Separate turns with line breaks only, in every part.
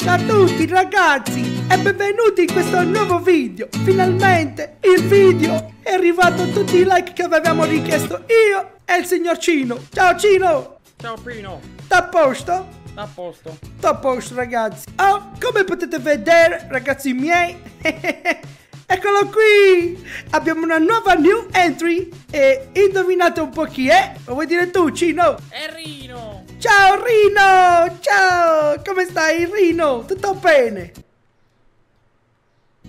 Ciao a tutti ragazzi e benvenuti in questo nuovo video Finalmente il video è arrivato a tutti i like che avevamo richiesto io e il signor Cino Ciao Cino
Ciao Pino
T'a posto?
T'a posto
T'a posto ragazzi Oh, come potete vedere ragazzi miei Eccolo qui! Abbiamo una nuova new entry e indovinate un po' chi è? Lo vuoi dire tu, Cino? Errino! Ciao Rino! Ciao! Come stai Rino? Tutto bene?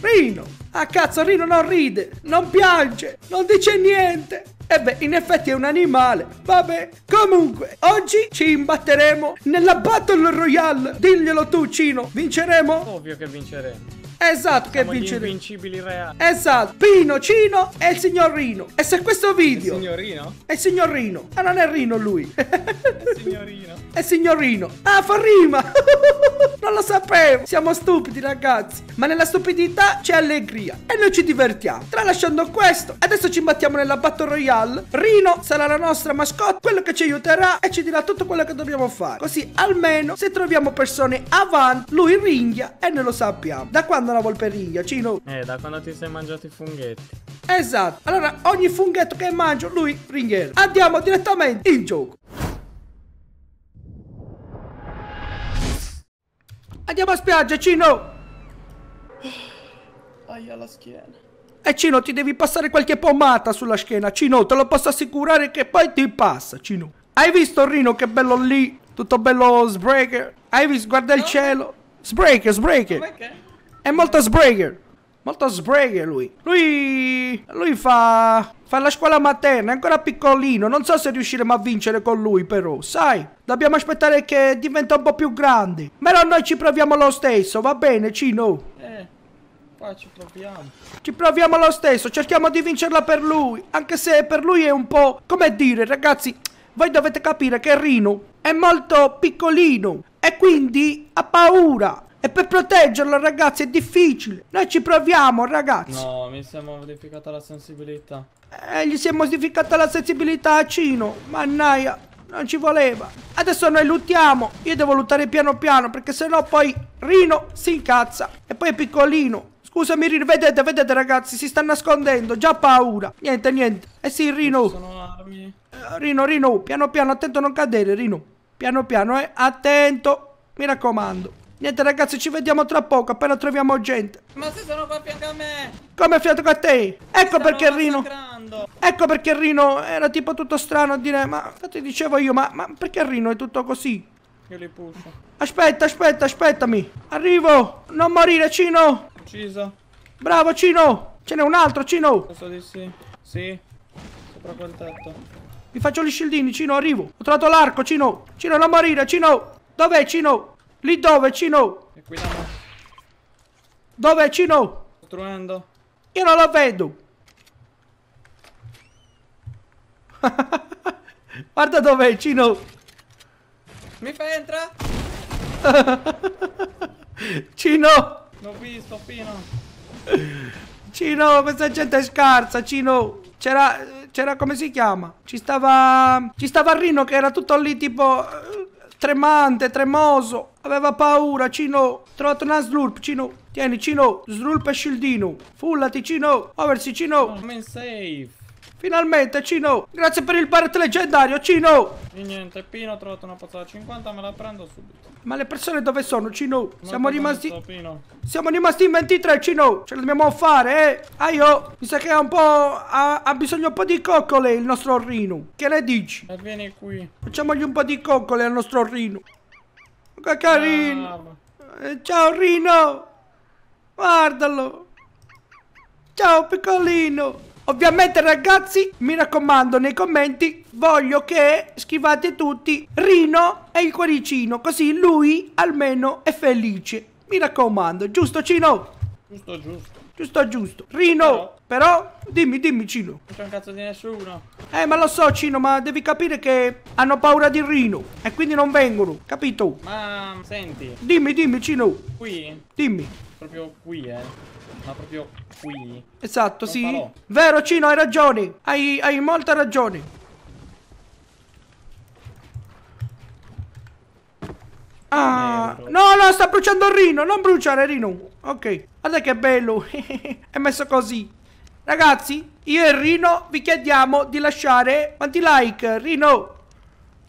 Rino! Ah cazzo Rino non ride, non piange, non dice niente! E beh, in effetti è un animale. Vabbè, comunque, oggi ci imbatteremo nella Battle Royale. Diglielo tu, Cino, vinceremo?
Ovvio che vinceremo.
Esatto, che vince gli
invincibili reali.
Esatto, Pino, Cino e il signor Rino. E se questo video... Il signorino? È il signor Rino. Ah, non è Rino lui. È signorino. È Rino. Ah, fa rima. non lo sapevo. Siamo stupidi, ragazzi. Ma nella stupidità c'è allegria. E noi ci divertiamo. Tralasciando questo, adesso ci imbattiamo nella Battle Royale. Rino sarà la nostra mascotte, quello che ci aiuterà e ci dirà tutto quello che dobbiamo fare. Così, almeno, se troviamo persone avanti, lui ringhia e noi lo sappiamo. Da quando la polperiglia, Cino.
Eh, da quando ti sei mangiato i funghetti.
Esatto. Allora, ogni funghetto che mangio, lui ringhiera. Andiamo direttamente in gioco. Andiamo a spiaggia, Cino.
Eh. Aia alla schiena.
E eh, Cino, ti devi passare qualche pomata sulla schiena, Cino, te lo posso assicurare che poi ti passa, Cino. Hai visto Rino che bello lì? Tutto bello sbreaker. Hai visto? Guarda il cielo. Sbreaker, sbreaker. Perché? È molto sbreaker. Molto sbreaker lui. Lui... Lui fa... Fa la scuola materna, è ancora piccolino. Non so se riusciremo a vincere con lui però, sai? Dobbiamo aspettare che diventa un po' più grande. Però noi ci proviamo lo stesso, va bene, Cino?
Eh, qua ci proviamo.
Ci proviamo lo stesso, cerchiamo di vincerla per lui. Anche se per lui è un po'... Come dire, ragazzi... Voi dovete capire che Rino è molto piccolino e quindi ha paura. E per proteggerlo, ragazzi, è difficile. Noi ci proviamo, ragazzi.
No, mi si è modificata la sensibilità.
Eh, gli si è modificata la sensibilità a Cino. Mannaia, non ci voleva. Adesso noi luttiamo. Io devo luttare piano piano, perché sennò poi Rino si incazza. E poi è piccolino. Scusami, Rino, vedete, vedete ragazzi, si sta nascondendo, già paura. Niente, niente. Eh sì, Rino. Sono armi. Eh, Rino, Rino, piano piano, attento a non cadere, Rino. Piano piano, eh. Attento. Mi raccomando. Niente ragazzi, ci vediamo tra poco, appena troviamo gente.
Ma se sono qua a fianco a me!
Come a fianco a te? Ecco perché Rino... Ecco perché Rino era tipo tutto strano a dire, ma infatti dicevo io, ma, ma perché Rino è tutto così? Io li pusho. Aspetta, aspetta, aspettami. Arrivo! Non morire, Cino! Ucciso. Bravo, Cino! Ce n'è un altro, Cino!
Questo di sì. Sì. Sopra quel tetto.
Vi faccio gli scildini, Cino, arrivo. Ho trovato l'arco, Cino. Cino, non morire, Cino! Dov'è, Cino? Lì dove, Cino? E qui da me. Dove, Cino?
Costruendo.
Io non lo vedo. Guarda dov'è, Cino.
Mi fai entrare?
Cino!
L'ho visto, Pino.
Cino, questa gente è scarsa, Cino. C'era, c'era, come si chiama? Ci stava, ci stava Rino che era tutto lì tipo tremante, tremoso. Aveva paura, Cino. Trovato una slurp, Cino. Tieni, Cino. Slurp e shieldino. Fullati, Cino. Oversi, Cino. Non safe. Finalmente, Cino! Grazie per il Barret leggendario, Cino!
E niente, Pino ha trovato una pozza da 50, me la prendo subito.
Ma le persone dove sono, Cino? Ma siamo rimasti... Penso, Pino. Siamo rimasti in 23, Cino! Ce la dobbiamo fare, eh! Aio! Ah, Mi sa che ha un po'... Ha, ha bisogno un po' di coccole il nostro Rino. Che ne dici?
E vieni qui.
Facciamogli un po' di coccole al nostro Rino. Che carino! Eh, ciao, Rino! Guardalo! Ciao, piccolino! Ovviamente ragazzi, mi raccomando nei commenti, voglio che schivate tutti Rino e il cuoricino, così lui almeno è felice. Mi raccomando, giusto Cino?
Giusto, giusto.
Giusto giusto. Rino, però, però dimmi, dimmi Cino.
Non c'è un cazzo di nessuno.
Eh, ma lo so Cino, ma devi capire che hanno paura di Rino e quindi non vengono, capito?
Ma senti. Dimmi,
dimmi Cino.
Qui? Dimmi. Proprio qui, eh. Ma proprio qui.
Esatto, non sì. Farò. Vero Cino, hai ragione. Hai, hai molta ragione. Ah, no, no, sta bruciando il Rino, non bruciare Rino. Ok. Guarda che bello. È messo così. Ragazzi, io e Rino vi chiediamo di lasciare quanti like, Rino?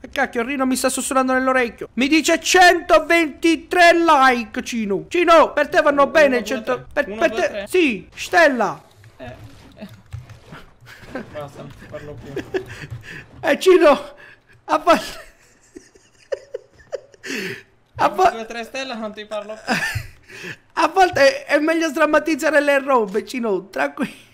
E cacchio, Rino mi sta sussurrando nell'orecchio. Mi dice 123 like, Cino. Cino, per te vanno uno, bene 100... Cento... Per, uno, per due, te... Sì, Stella. Eh.
Basta, non ti parlo più. eh, Cino, a parte... A parte... 3 stelle non ti parlo più.
volte è meglio sdrammatizzare le robe, Cino, tranquillo.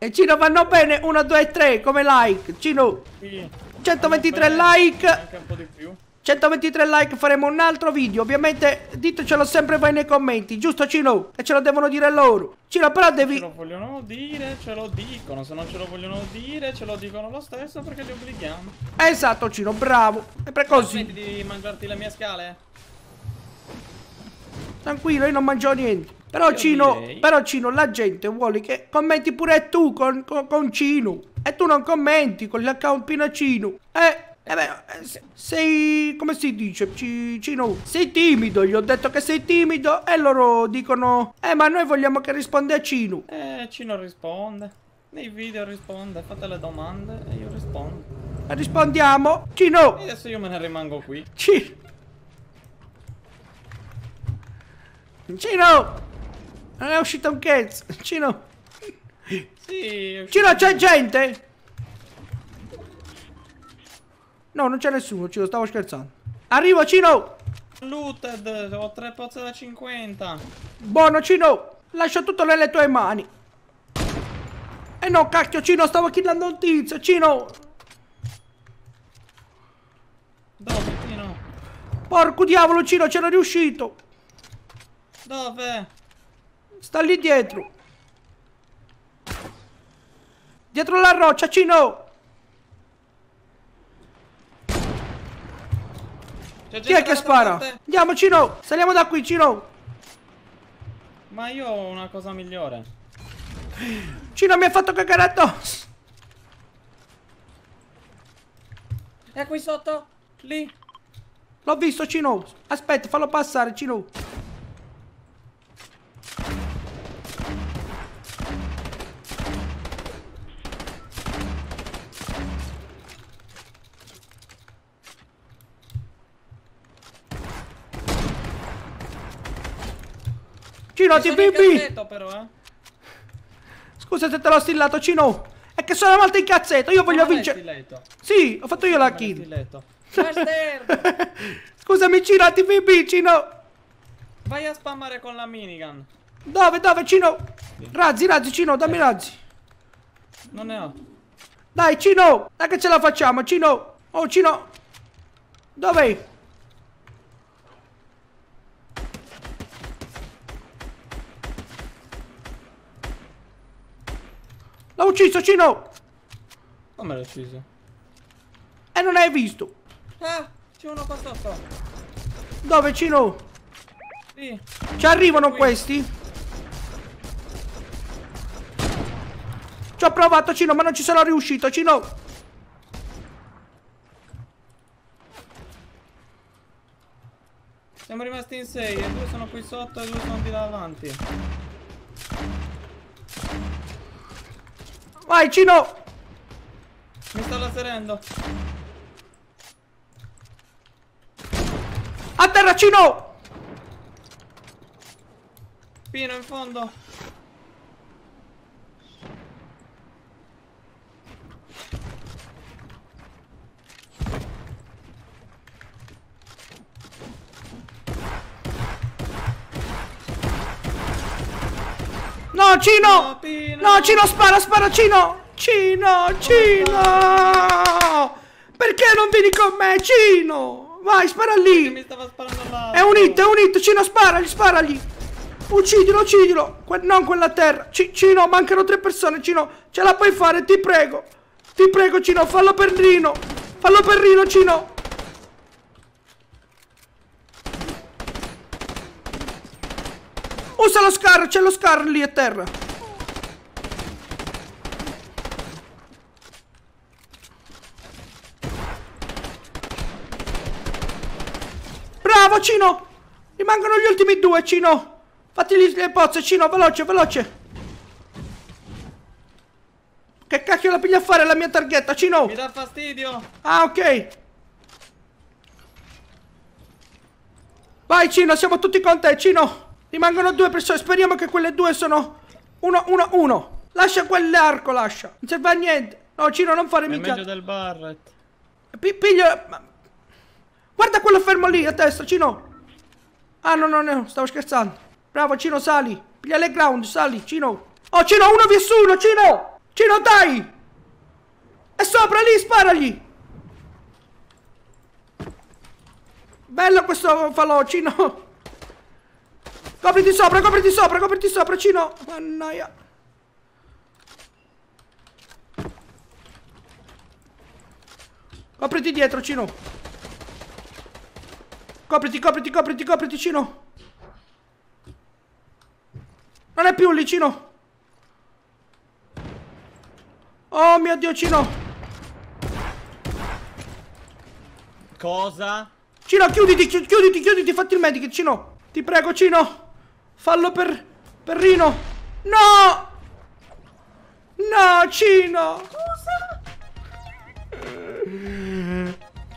E Cino vanno bene 1, 2, 3 come like, Cino. Sì. 123 like. Anche un po' di più. 123 like faremo un altro video Ovviamente ditecelo sempre voi nei commenti Giusto Cino? E ce lo devono dire loro Cino però devi Ce lo
vogliono dire, ce lo dicono Se non ce lo vogliono dire, ce lo dicono lo stesso Perché li obblighiamo
Esatto Cino, bravo
E per così Smetti di mangiarti le mie scale?
Tranquillo, io non mangio niente. Però io Cino, direi. però Cino, la gente vuole che commenti pure tu con, con, con Cino. E tu non commenti con l'account Pinacino. Eh, eh beh, eh, sei... come si dice, Cino? Sei timido, gli ho detto che sei timido e loro dicono... Eh, ma noi vogliamo che risponda a Cino.
Eh, Cino risponde. Nei video risponde, fate le domande e io rispondo.
Rispondiamo, Cino! E adesso io me ne rimango qui. Cino! Cino! Non è uscito un cazzo! Cino! Sì, Ciro c'è gente! No, non c'è nessuno, Cino, stavo scherzando.
Arrivo, Cino! Looted, ho tre pozze da 50. Buono, Cino!
Lascia tutto nelle tue mani. E eh no, cacchio, Cino, stavo killando un tizio, Cino! Dove, Cino? Porco diavolo, Cino, c'era riuscito! Dove? Sta lì dietro. Dietro la roccia, Cino! Chi
è che spara?
Andiamo, Cino! Saliamo da qui, Cino!
Ma io ho una cosa migliore. Cino mi ha fatto cagare addosso! È qui sotto! Lì! L'ho visto,
Cino! Aspetta, fallo passare, Cino! Girati, bimbi! Però, eh. Scusa se te l'ho stillato, Cino. È che sono molto incazzetto, io voglio vincere. Sì, ho fatto io la kill. Scusami, girati, bimbi, Cino.
Vai a spammare con la minigun.
Dove, dove, Cino? Razzi, razzi, Cino, dammi eh. razzi. Non ne ho. Dai, Cino, dai che ce la facciamo, Cino. Oh, Cino. Dove? L'ho ucciso, Cino! Come l'ho ucciso? E eh, non hai visto!
Ah, c'è uno qua sotto!
Dove, Cino?
Sì. Ci arrivano Qui.
questi? Ci ho provato, Cino, ma non ci sono riuscito, Cino!
Siamo rimasti in 6 e due sono qui sotto e due sono di là avanti. Vai, Cino! Mi sta laserendo.
A terra, Cino!
Pino in fondo.
No, Cino! No, No, Cino, spara, spara, Cino! Cino, Cino! Perché non vieni con me, Cino? Vai, spara lì! È un hit, è un hit, Cino, sparagli, sparagli! Uccidilo, uccidilo! Que non quella a terra! C Cino, mancano tre persone, Cino! Ce la puoi fare, ti prego! Ti prego, Cino, fallo per Rino! Fallo per Rino, Cino! Usa lo scar, c'è lo scar lì a terra! Bravo, Cino! Rimangono gli ultimi due, Cino! Fatti le pozze, Cino, veloce, veloce! Che cacchio la piglia a fare la mia targhetta, Cino? Mi
dà fastidio!
Ah, ok! Vai, Cino, siamo tutti con te, Cino! Rimangono due persone, speriamo che quelle due sono... Uno, uno, uno! Lascia quell'arco, lascia! Non serve a niente! No, Cino, non fare mica! È meglio
del Barret!
P piglio... Guarda quello fermo lì, a destra, Cino. Ah, no, no, no, stavo scherzando. Bravo, Cino, sali. Piglia le ground, sali, Cino. Oh, Cino, uno vs uno, Cino. Cino, dai. È sopra lì, sparagli. Bello questo falò, Cino. Copriti sopra, copriti sopra, copriti sopra, Cino. Mannaia. Copriti dietro, Cino. Copriti, copriti, copriti, copriti, Cino. Non è più lì, Cino. Oh mio Dio, Cino.
Cosa?
Cino, chiuditi, chiuditi, chiuditi, fatti il medico, Cino. Ti prego, Cino. Fallo per... per Rino. No! No, Cino.
Cosa?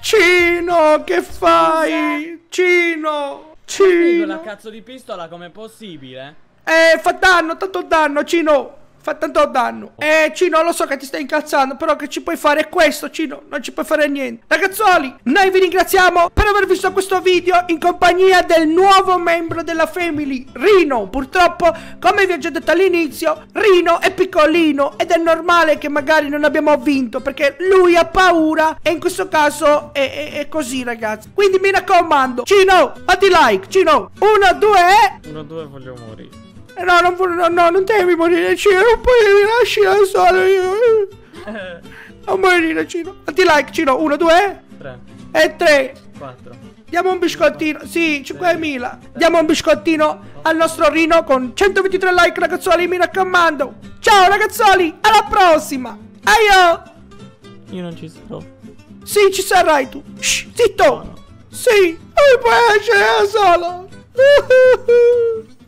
Cino! Cino, che fai? Cino, Cino. Ma la
cazzo di pistola com'è possibile?
Eh, fa danno, tanto danno, Cino fa tanto danno. Eh, Cino, lo so che ti stai incazzando, però che ci puoi fare questo, Cino, non ci puoi fare niente. Ragazzuoli, noi vi ringraziamo per aver visto questo video in compagnia del nuovo membro della family, Rino. Purtroppo, come vi ho già detto all'inizio, Rino è piccolino ed è normale che magari non abbiamo vinto, perché lui ha paura e in questo caso è, è, è così, ragazzi. Quindi mi raccomando, Cino, fatti like, Cino. 1, 2 e... 1, 2 voglio morire. No, non, no, no, non devi morire, Ciro. Non puoi lasciare solo
io.
Non morire, Ciro. Ti like, Ciro. Uno, due. Tre. E tre. Quattro. Diamo un biscottino. Sì, 5.000. Diamo un biscottino al nostro Rino con 123 like, ragazzuoli. Mi raccomando. Ciao, ragazzuoli. Alla prossima. Aio. Io non ci sarò. Sì, ci sarai tu. Shh, zitto. Sì. Mi puoi lasciare solo.